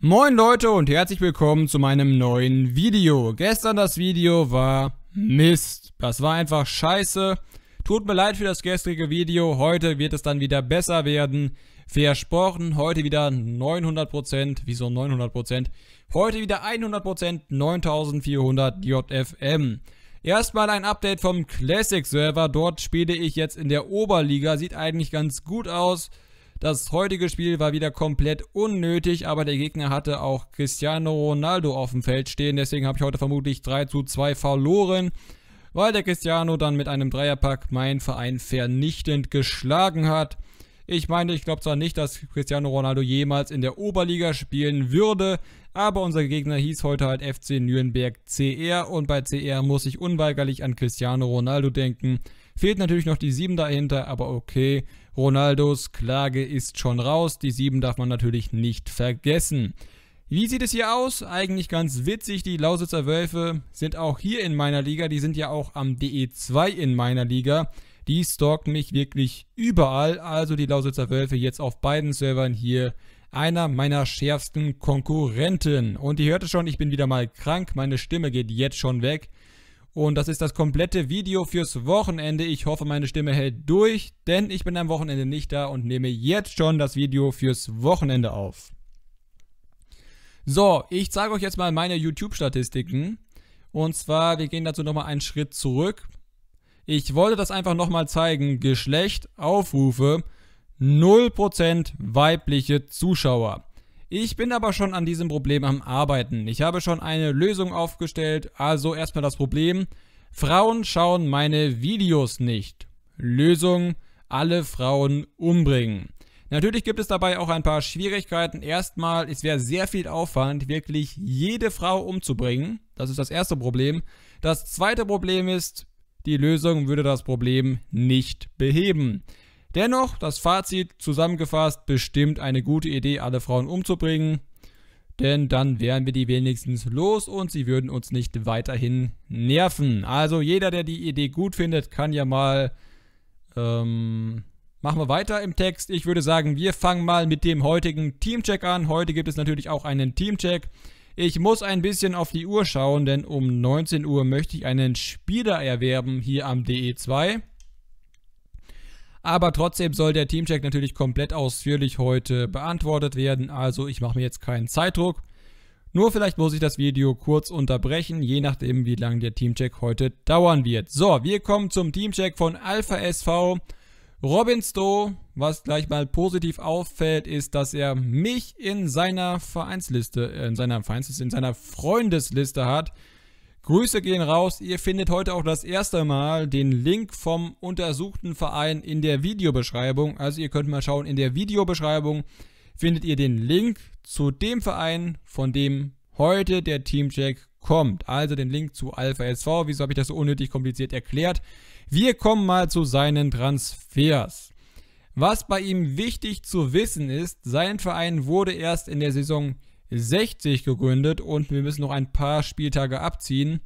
Moin Leute und herzlich willkommen zu meinem neuen Video. Gestern das Video war Mist. Das war einfach scheiße. Tut mir leid für das gestrige Video. Heute wird es dann wieder besser werden. Versprochen, heute wieder 900%. Wieso 900%? Heute wieder 100%, 9400 JFM. Erstmal ein Update vom Classic Server. Dort spiele ich jetzt in der Oberliga. Sieht eigentlich ganz gut aus. Das heutige Spiel war wieder komplett unnötig, aber der Gegner hatte auch Cristiano Ronaldo auf dem Feld stehen. Deswegen habe ich heute vermutlich 3 zu 2 verloren, weil der Cristiano dann mit einem Dreierpack meinen Verein vernichtend geschlagen hat. Ich meine, ich glaube zwar nicht, dass Cristiano Ronaldo jemals in der Oberliga spielen würde, aber unser Gegner hieß heute halt FC Nürnberg CR und bei CR muss ich unweigerlich an Cristiano Ronaldo denken. Fehlt natürlich noch die 7 dahinter, aber okay, Ronaldos Klage ist schon raus. Die 7 darf man natürlich nicht vergessen. Wie sieht es hier aus? Eigentlich ganz witzig. Die Lausitzer Wölfe sind auch hier in meiner Liga. Die sind ja auch am DE2 in meiner Liga. Die stalken mich wirklich überall. Also die Lausitzer Wölfe jetzt auf beiden Servern hier einer meiner schärfsten Konkurrenten. Und ihr hört es schon, ich bin wieder mal krank. Meine Stimme geht jetzt schon weg. Und das ist das komplette Video fürs Wochenende. Ich hoffe, meine Stimme hält durch, denn ich bin am Wochenende nicht da und nehme jetzt schon das Video fürs Wochenende auf. So, ich zeige euch jetzt mal meine YouTube-Statistiken. Und zwar, wir gehen dazu nochmal einen Schritt zurück. Ich wollte das einfach nochmal zeigen. Geschlecht, Aufrufe, 0% weibliche Zuschauer. Ich bin aber schon an diesem Problem am Arbeiten. Ich habe schon eine Lösung aufgestellt. Also erstmal das Problem. Frauen schauen meine Videos nicht. Lösung, alle Frauen umbringen. Natürlich gibt es dabei auch ein paar Schwierigkeiten. Erstmal, es wäre sehr viel Aufwand, wirklich jede Frau umzubringen. Das ist das erste Problem. Das zweite Problem ist, die Lösung würde das Problem nicht beheben. Dennoch, das Fazit zusammengefasst, bestimmt eine gute Idee, alle Frauen umzubringen. Denn dann wären wir die wenigstens los und sie würden uns nicht weiterhin nerven. Also jeder, der die Idee gut findet, kann ja mal... Ähm, machen wir weiter im Text. Ich würde sagen, wir fangen mal mit dem heutigen Teamcheck an. Heute gibt es natürlich auch einen Teamcheck. Ich muss ein bisschen auf die Uhr schauen, denn um 19 Uhr möchte ich einen Spieler erwerben hier am DE2. Aber trotzdem soll der Teamcheck natürlich komplett ausführlich heute beantwortet werden. Also ich mache mir jetzt keinen Zeitdruck. Nur vielleicht muss ich das Video kurz unterbrechen, je nachdem wie lange der Teamcheck heute dauern wird. So, wir kommen zum Teamcheck von Alpha SV. Robin Stowe, was gleich mal positiv auffällt, ist, dass er mich in seiner Vereinsliste, in seiner Vereinsliste, in seiner Freundesliste hat. Grüße gehen raus. Ihr findet heute auch das erste Mal den Link vom untersuchten Verein in der Videobeschreibung. Also ihr könnt mal schauen, in der Videobeschreibung findet ihr den Link zu dem Verein, von dem heute der Teamcheck kommt. Also den Link zu Alpha SV. Wieso habe ich das so unnötig kompliziert erklärt? Wir kommen mal zu seinen Transfers. Was bei ihm wichtig zu wissen ist, sein Verein wurde erst in der Saison 60 gegründet und wir müssen noch ein paar Spieltage abziehen.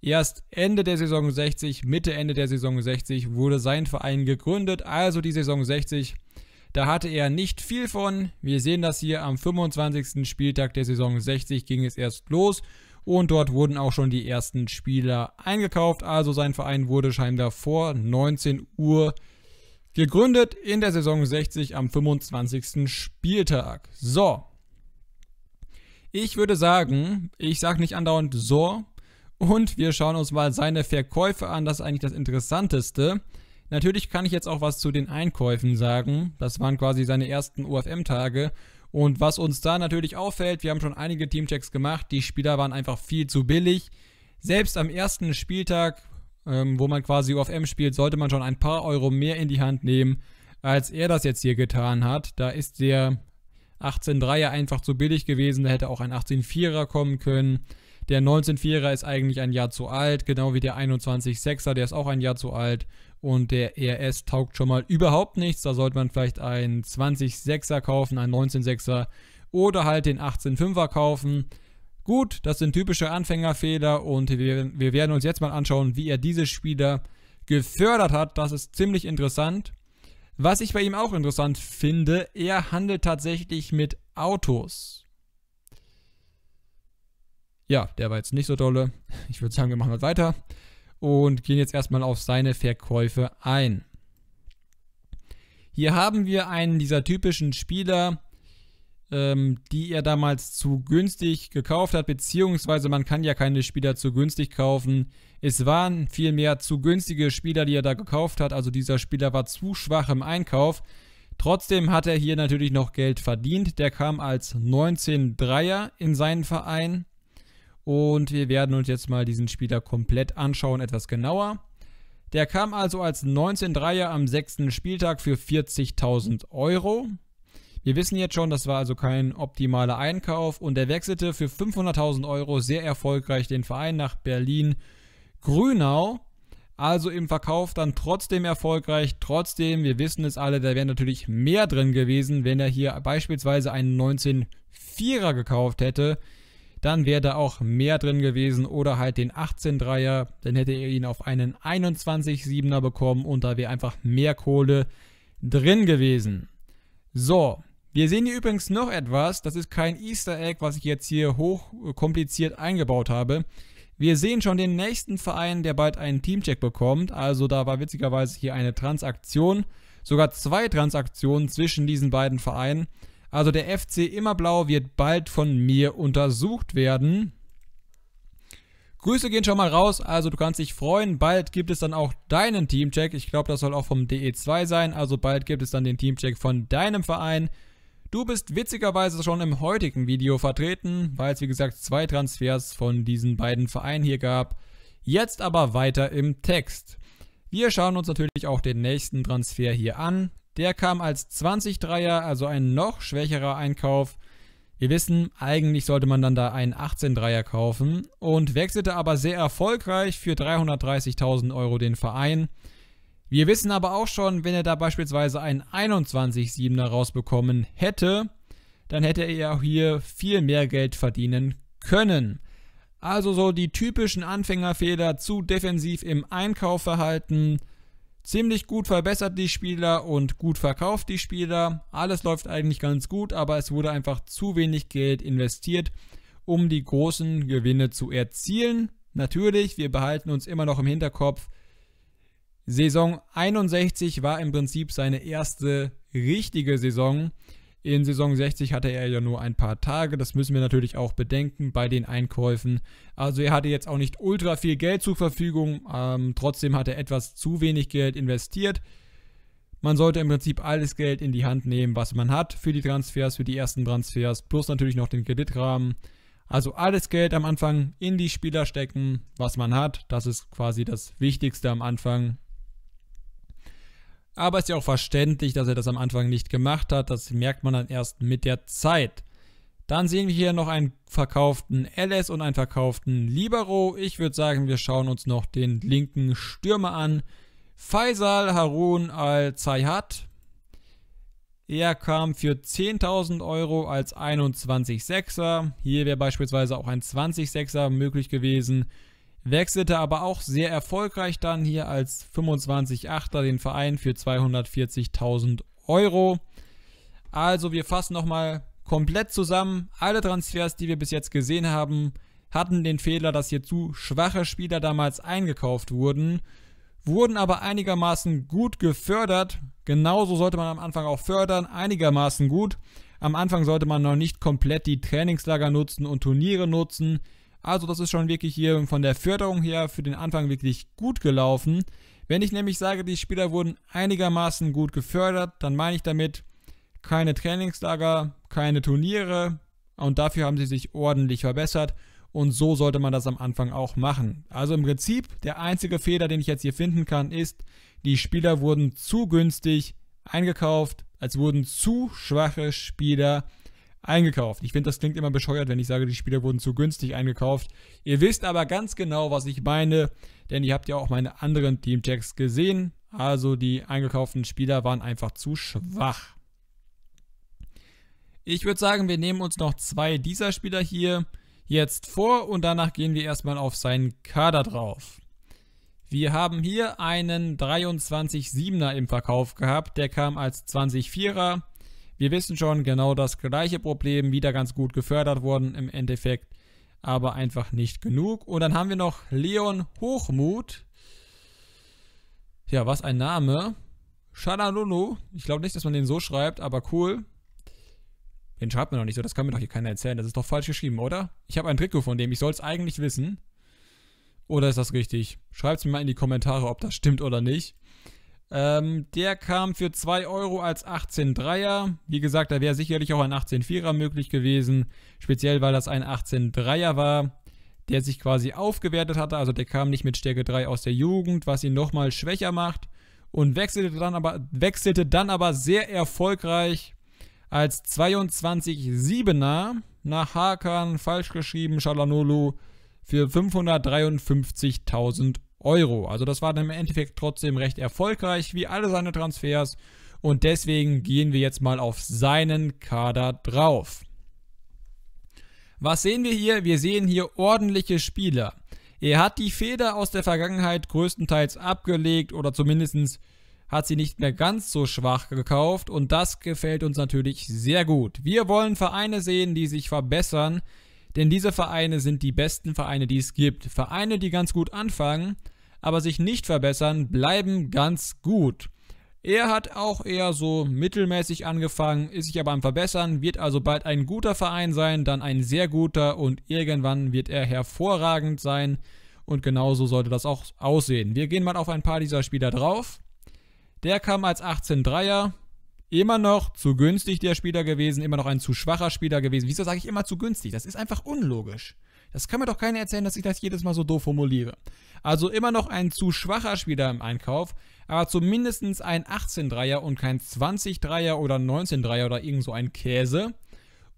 Erst Ende der Saison 60, Mitte Ende der Saison 60 wurde sein Verein gegründet, also die Saison 60. Da hatte er nicht viel von. Wir sehen das hier am 25. Spieltag der Saison 60 ging es erst los und dort wurden auch schon die ersten Spieler eingekauft. Also sein Verein wurde scheinbar vor 19 Uhr gegründet in der Saison 60 am 25. Spieltag. So, ich würde sagen, ich sage nicht andauernd so. Und wir schauen uns mal seine Verkäufe an. Das ist eigentlich das Interessanteste. Natürlich kann ich jetzt auch was zu den Einkäufen sagen. Das waren quasi seine ersten ufm tage Und was uns da natürlich auffällt, wir haben schon einige Teamchecks gemacht. Die Spieler waren einfach viel zu billig. Selbst am ersten Spieltag, ähm, wo man quasi UFM spielt, sollte man schon ein paar Euro mehr in die Hand nehmen, als er das jetzt hier getan hat. Da ist der 18-3er einfach zu billig gewesen, da hätte auch ein 18-4er kommen können. Der 19-4er ist eigentlich ein Jahr zu alt, genau wie der 21-6er, der ist auch ein Jahr zu alt. Und der ERS taugt schon mal überhaupt nichts. Da sollte man vielleicht einen 20-6er kaufen, einen 19-6er oder halt den 18-5er kaufen. Gut, das sind typische Anfängerfehler und wir, wir werden uns jetzt mal anschauen, wie er diese Spieler gefördert hat. Das ist ziemlich interessant. Was ich bei ihm auch interessant finde, er handelt tatsächlich mit Autos. Ja, der war jetzt nicht so dolle. Ich würde sagen, wir machen halt weiter und gehen jetzt erstmal auf seine Verkäufe ein. Hier haben wir einen dieser typischen Spieler, ähm, die er damals zu günstig gekauft hat, beziehungsweise man kann ja keine Spieler zu günstig kaufen. Es waren vielmehr zu günstige Spieler, die er da gekauft hat. Also dieser Spieler war zu schwach im Einkauf. Trotzdem hat er hier natürlich noch Geld verdient. Der kam als 19 Dreier in seinen Verein. Und wir werden uns jetzt mal diesen Spieler komplett anschauen, etwas genauer. Der kam also als 19 Dreier am sechsten Spieltag für 40.000 Euro. Wir wissen jetzt schon, das war also kein optimaler Einkauf und er wechselte für 500.000 Euro sehr erfolgreich den Verein nach Berlin Grünau also im Verkauf dann trotzdem erfolgreich. Trotzdem, wir wissen es alle, da wäre natürlich mehr drin gewesen, wenn er hier beispielsweise einen 19-4er gekauft hätte. Dann wäre da auch mehr drin gewesen oder halt den 18-3er. Dann hätte er ihn auf einen 21-7er bekommen und da wäre einfach mehr Kohle drin gewesen. So, wir sehen hier übrigens noch etwas. Das ist kein Easter Egg, was ich jetzt hier hochkompliziert eingebaut habe. Wir sehen schon den nächsten Verein, der bald einen Teamcheck bekommt. Also da war witzigerweise hier eine Transaktion, sogar zwei Transaktionen zwischen diesen beiden Vereinen. Also der FC Immerblau wird bald von mir untersucht werden. Grüße gehen schon mal raus, also du kannst dich freuen. Bald gibt es dann auch deinen Teamcheck. Ich glaube, das soll auch vom DE2 sein. Also bald gibt es dann den Teamcheck von deinem Verein. Du bist witzigerweise schon im heutigen Video vertreten, weil es wie gesagt zwei Transfers von diesen beiden Vereinen hier gab. Jetzt aber weiter im Text. Wir schauen uns natürlich auch den nächsten Transfer hier an. Der kam als 20-3er, also ein noch schwächerer Einkauf. Wir wissen, eigentlich sollte man dann da einen 18-3er kaufen und wechselte aber sehr erfolgreich für 330.000 Euro den Verein. Wir wissen aber auch schon, wenn er da beispielsweise einen 21-7er rausbekommen hätte, dann hätte er auch hier viel mehr Geld verdienen können. Also so die typischen Anfängerfehler zu defensiv im Einkaufverhalten. Ziemlich gut verbessert die Spieler und gut verkauft die Spieler. Alles läuft eigentlich ganz gut, aber es wurde einfach zu wenig Geld investiert, um die großen Gewinne zu erzielen. Natürlich, wir behalten uns immer noch im Hinterkopf, Saison 61 war im Prinzip seine erste richtige Saison. In Saison 60 hatte er ja nur ein paar Tage. Das müssen wir natürlich auch bedenken bei den Einkäufen. Also er hatte jetzt auch nicht ultra viel Geld zur Verfügung. Ähm, trotzdem hat er etwas zu wenig Geld investiert. Man sollte im Prinzip alles Geld in die Hand nehmen, was man hat für die Transfers, für die ersten Transfers, plus natürlich noch den Kreditrahmen. Also alles Geld am Anfang in die Spieler stecken, was man hat. Das ist quasi das Wichtigste am Anfang. Aber ist ja auch verständlich, dass er das am Anfang nicht gemacht hat. Das merkt man dann erst mit der Zeit. Dann sehen wir hier noch einen verkauften LS und einen verkauften Libero. Ich würde sagen, wir schauen uns noch den linken Stürmer an. Faisal Harun Al-Zayhat. Er kam für 10.000 Euro als 21 er Hier wäre beispielsweise auch ein 20 er möglich gewesen wechselte aber auch sehr erfolgreich dann hier als 25-8er den Verein für 240.000 Euro. Also wir fassen nochmal komplett zusammen. Alle Transfers, die wir bis jetzt gesehen haben, hatten den Fehler, dass hier zu schwache Spieler damals eingekauft wurden, wurden aber einigermaßen gut gefördert. Genauso sollte man am Anfang auch fördern, einigermaßen gut. Am Anfang sollte man noch nicht komplett die Trainingslager nutzen und Turniere nutzen. Also das ist schon wirklich hier von der Förderung her für den Anfang wirklich gut gelaufen. Wenn ich nämlich sage, die Spieler wurden einigermaßen gut gefördert, dann meine ich damit keine Trainingslager, keine Turniere und dafür haben sie sich ordentlich verbessert und so sollte man das am Anfang auch machen. Also im Prinzip der einzige Fehler, den ich jetzt hier finden kann, ist, die Spieler wurden zu günstig eingekauft, als wurden zu schwache Spieler eingekauft eingekauft. Ich finde, das klingt immer bescheuert, wenn ich sage, die Spieler wurden zu günstig eingekauft. Ihr wisst aber ganz genau, was ich meine, denn ihr habt ja auch meine anderen Teamchecks gesehen. Also die eingekauften Spieler waren einfach zu schwach. Ich würde sagen, wir nehmen uns noch zwei dieser Spieler hier jetzt vor und danach gehen wir erstmal auf seinen Kader drauf. Wir haben hier einen 23-7er im Verkauf gehabt, der kam als 24-4er wir wissen schon, genau das gleiche Problem, wieder ganz gut gefördert worden im Endeffekt, aber einfach nicht genug. Und dann haben wir noch Leon Hochmut. Ja, was ein Name. Shalalulu. Ich glaube nicht, dass man den so schreibt, aber cool. Den schreibt man doch nicht so, das kann mir doch hier keiner erzählen. Das ist doch falsch geschrieben, oder? Ich habe ein Trikot von dem, ich soll es eigentlich wissen. Oder ist das richtig? Schreibt es mir mal in die Kommentare, ob das stimmt oder nicht. Ähm, der kam für 2 Euro als 18-3er. Wie gesagt, da wäre sicherlich auch ein 18-4er möglich gewesen. Speziell, weil das ein 18-3er war, der sich quasi aufgewertet hatte. Also der kam nicht mit Stärke 3 aus der Jugend, was ihn nochmal schwächer macht. Und wechselte dann aber, wechselte dann aber sehr erfolgreich als 22-7er nach Hakan, falsch geschrieben, Shalanolu, für 553.000 Euro. Euro. Also das war dann im Endeffekt trotzdem recht erfolgreich, wie alle seine Transfers. Und deswegen gehen wir jetzt mal auf seinen Kader drauf. Was sehen wir hier? Wir sehen hier ordentliche Spieler. Er hat die Feder aus der Vergangenheit größtenteils abgelegt oder zumindest hat sie nicht mehr ganz so schwach gekauft und das gefällt uns natürlich sehr gut. Wir wollen Vereine sehen, die sich verbessern, denn diese Vereine sind die besten Vereine, die es gibt. Vereine, die ganz gut anfangen, aber sich nicht verbessern, bleiben ganz gut. Er hat auch eher so mittelmäßig angefangen, ist sich aber am Verbessern, wird also bald ein guter Verein sein, dann ein sehr guter und irgendwann wird er hervorragend sein. Und genauso sollte das auch aussehen. Wir gehen mal auf ein paar dieser Spieler drauf. Der kam als 18-3er. Immer noch zu günstig der Spieler gewesen, immer noch ein zu schwacher Spieler gewesen. Wieso sage ich immer zu günstig? Das ist einfach unlogisch. Das kann mir doch keiner erzählen, dass ich das jedes Mal so doof formuliere. Also immer noch ein zu schwacher Spieler im Einkauf, aber zumindest ein 18-Dreier und kein 20-Dreier oder 19-Dreier oder irgend so ein Käse.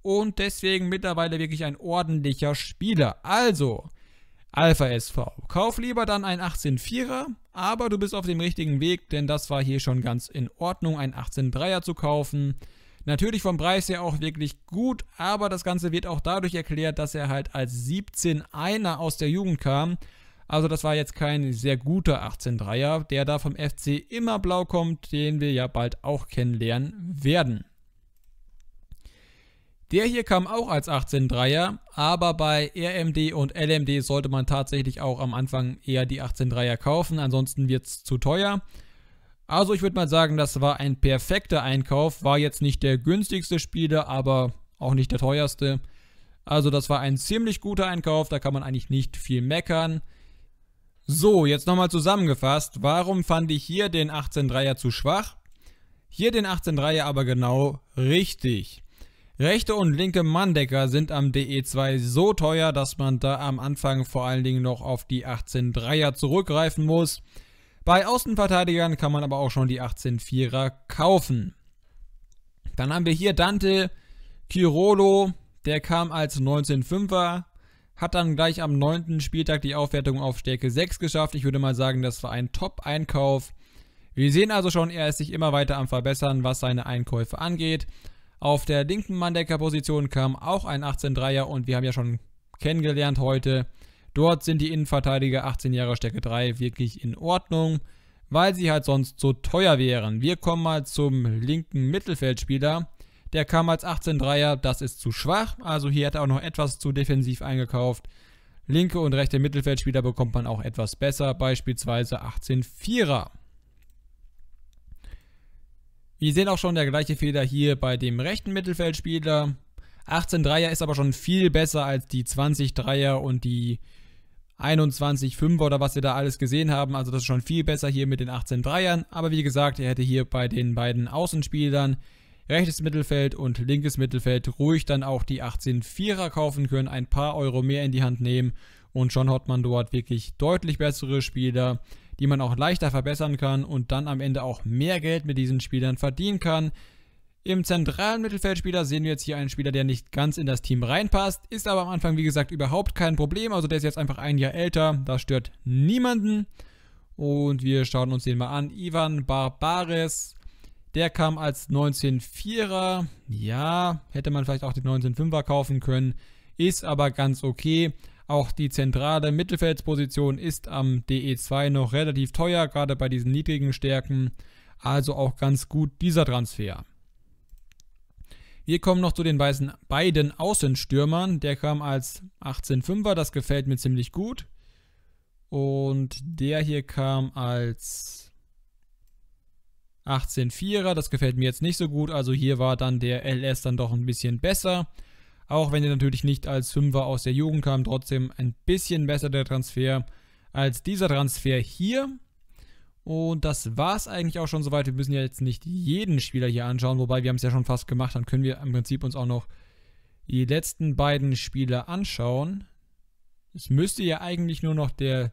Und deswegen mittlerweile wirklich ein ordentlicher Spieler. Also, Alpha SV. Kauf lieber dann ein 18-4er, aber du bist auf dem richtigen Weg, denn das war hier schon ganz in Ordnung, ein 18-3er zu kaufen. Natürlich vom Preis her auch wirklich gut, aber das Ganze wird auch dadurch erklärt, dass er halt als 17 einer aus der Jugend kam. Also das war jetzt kein sehr guter 18-3er, der da vom FC immer blau kommt, den wir ja bald auch kennenlernen werden. Der hier kam auch als 18-3er, aber bei RMD und LMD sollte man tatsächlich auch am Anfang eher die 18-3er kaufen, ansonsten wird es zu teuer. Also ich würde mal sagen, das war ein perfekter Einkauf. War jetzt nicht der günstigste Spieler, aber auch nicht der teuerste. Also das war ein ziemlich guter Einkauf, da kann man eigentlich nicht viel meckern. So, jetzt nochmal zusammengefasst, warum fand ich hier den 18-3er zu schwach? Hier den 18-3er aber genau richtig. Rechte und linke Manndecker sind am DE2 so teuer, dass man da am Anfang vor allen Dingen noch auf die 18-3er zurückgreifen muss. Bei Außenverteidigern kann man aber auch schon die 18 er kaufen. Dann haben wir hier Dante Chirolo, der kam als 19 er hat dann gleich am 9. Spieltag die Aufwertung auf Stärke 6 geschafft. Ich würde mal sagen, das war ein Top-Einkauf. Wir sehen also schon, er ist sich immer weiter am Verbessern, was seine Einkäufe angeht. Auf der linken Manndecker-Position kam auch ein 18-3er und wir haben ja schon kennengelernt heute, Dort sind die Innenverteidiger 18 Jahre Stärke 3 wirklich in Ordnung, weil sie halt sonst so teuer wären. Wir kommen mal zum linken Mittelfeldspieler. Der kam als 18-3er, das ist zu schwach, also hier hat er auch noch etwas zu defensiv eingekauft. Linke und rechte Mittelfeldspieler bekommt man auch etwas besser, beispielsweise 18-4er. Wir sehen auch schon der gleiche Fehler hier bei dem rechten Mittelfeldspieler. 18-3er ist aber schon viel besser als die 20-3er und die 21 Fünfer oder was wir da alles gesehen haben. Also das ist schon viel besser hier mit den 18 Dreiern. Aber wie gesagt, er hätte hier bei den beiden Außenspielern rechtes Mittelfeld und linkes Mittelfeld ruhig dann auch die 18 Vierer kaufen können, ein paar Euro mehr in die Hand nehmen und schon hat man dort wirklich deutlich bessere Spieler, die man auch leichter verbessern kann und dann am Ende auch mehr Geld mit diesen Spielern verdienen kann. Im zentralen Mittelfeldspieler sehen wir jetzt hier einen Spieler, der nicht ganz in das Team reinpasst, ist aber am Anfang, wie gesagt, überhaupt kein Problem. Also der ist jetzt einfach ein Jahr älter, das stört niemanden. Und wir schauen uns den mal an. Ivan Barbares, der kam als 19-4er. Ja, hätte man vielleicht auch den 19-5er kaufen können, ist aber ganz okay. Auch die zentrale Mittelfeldposition ist am DE2 noch relativ teuer, gerade bei diesen niedrigen Stärken. Also auch ganz gut dieser Transfer. Wir kommen noch zu den beiden, Außenstürmern. Der kam als 18-5er, das gefällt mir ziemlich gut. Und der hier kam als 18-4er, das gefällt mir jetzt nicht so gut. Also hier war dann der LS dann doch ein bisschen besser. Auch wenn er natürlich nicht als 5er aus der Jugend kam, trotzdem ein bisschen besser der Transfer als dieser Transfer hier. Und das war es eigentlich auch schon soweit. Wir müssen ja jetzt nicht jeden Spieler hier anschauen, wobei wir haben es ja schon fast gemacht. Dann können wir im Prinzip uns auch noch die letzten beiden Spieler anschauen. Es müsste ja eigentlich nur noch der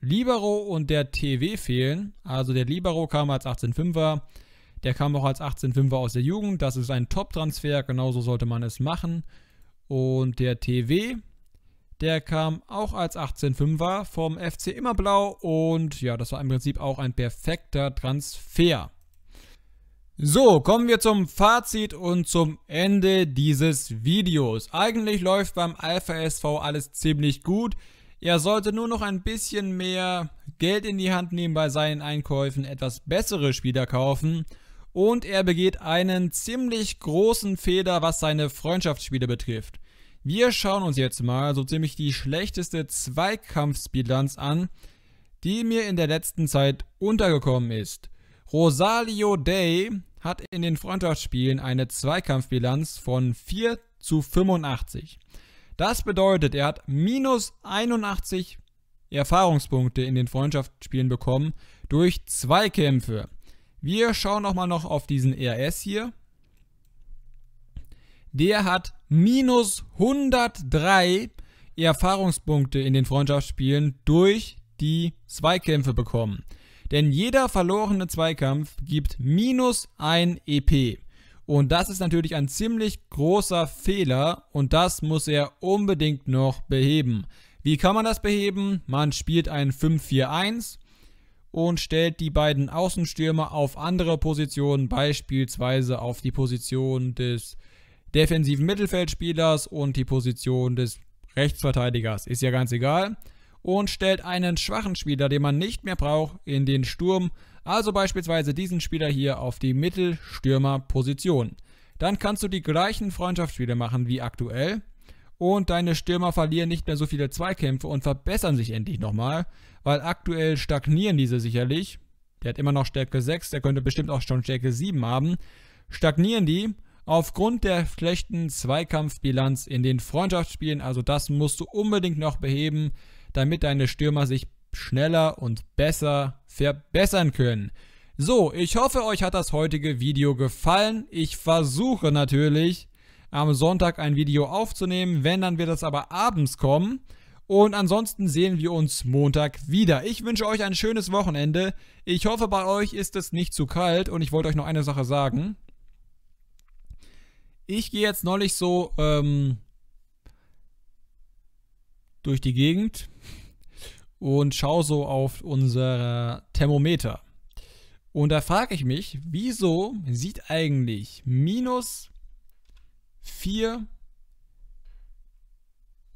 Libero und der TW fehlen. Also der Libero kam als 18-5er. Der kam auch als 18-5er aus der Jugend. Das ist ein Top-Transfer. Genauso sollte man es machen. Und der TW, der kam auch als 18-5er vom FC Immerblau und ja, das war im Prinzip auch ein perfekter Transfer. So, kommen wir zum Fazit und zum Ende dieses Videos. Eigentlich läuft beim Alpha SV alles ziemlich gut. Er sollte nur noch ein bisschen mehr Geld in die Hand nehmen bei seinen Einkäufen, etwas bessere Spieler kaufen und er begeht einen ziemlich großen Fehler, was seine Freundschaftsspiele betrifft. Wir schauen uns jetzt mal so ziemlich die schlechteste Zweikampfbilanz an, die mir in der letzten Zeit untergekommen ist. Rosalio Day hat in den Freundschaftsspielen eine Zweikampfbilanz von 4 zu 85. Das bedeutet, er hat minus 81 Erfahrungspunkte in den Freundschaftsspielen bekommen durch Zweikämpfe. Wir schauen nochmal noch auf diesen RS hier der hat minus 103 Erfahrungspunkte in den Freundschaftsspielen durch die Zweikämpfe bekommen. Denn jeder verlorene Zweikampf gibt minus 1 EP. Und das ist natürlich ein ziemlich großer Fehler und das muss er unbedingt noch beheben. Wie kann man das beheben? Man spielt ein 5-4-1 und stellt die beiden Außenstürmer auf andere Positionen, beispielsweise auf die Position des defensiven Mittelfeldspielers und die Position des Rechtsverteidigers. Ist ja ganz egal. Und stellt einen schwachen Spieler, den man nicht mehr braucht, in den Sturm. Also beispielsweise diesen Spieler hier auf die Mittelstürmerposition. Dann kannst du die gleichen Freundschaftsspiele machen wie aktuell. Und deine Stürmer verlieren nicht mehr so viele Zweikämpfe und verbessern sich endlich nochmal. Weil aktuell stagnieren diese sicherlich. Der hat immer noch Stärke 6, der könnte bestimmt auch schon Stärke 7 haben. Stagnieren die Aufgrund der schlechten Zweikampfbilanz in den Freundschaftsspielen, also das musst du unbedingt noch beheben, damit deine Stürmer sich schneller und besser verbessern können. So, ich hoffe, euch hat das heutige Video gefallen. Ich versuche natürlich, am Sonntag ein Video aufzunehmen. Wenn, dann wird das aber abends kommen. Und ansonsten sehen wir uns Montag wieder. Ich wünsche euch ein schönes Wochenende. Ich hoffe, bei euch ist es nicht zu kalt. Und ich wollte euch noch eine Sache sagen ich gehe jetzt neulich so ähm, durch die Gegend und schaue so auf unser Thermometer. Und da frage ich mich, wieso sieht eigentlich minus 4.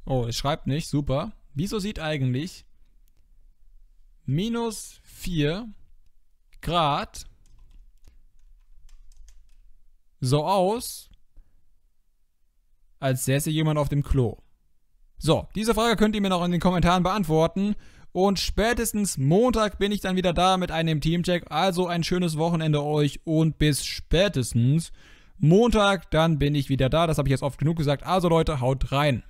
Oh, es schreibt nicht, super. Wieso sieht eigentlich minus 4 Grad so aus, als säße jemand auf dem Klo. So, diese Frage könnt ihr mir noch in den Kommentaren beantworten. Und spätestens Montag bin ich dann wieder da mit einem Teamcheck. Also ein schönes Wochenende euch und bis spätestens Montag, dann bin ich wieder da. Das habe ich jetzt oft genug gesagt. Also Leute, haut rein.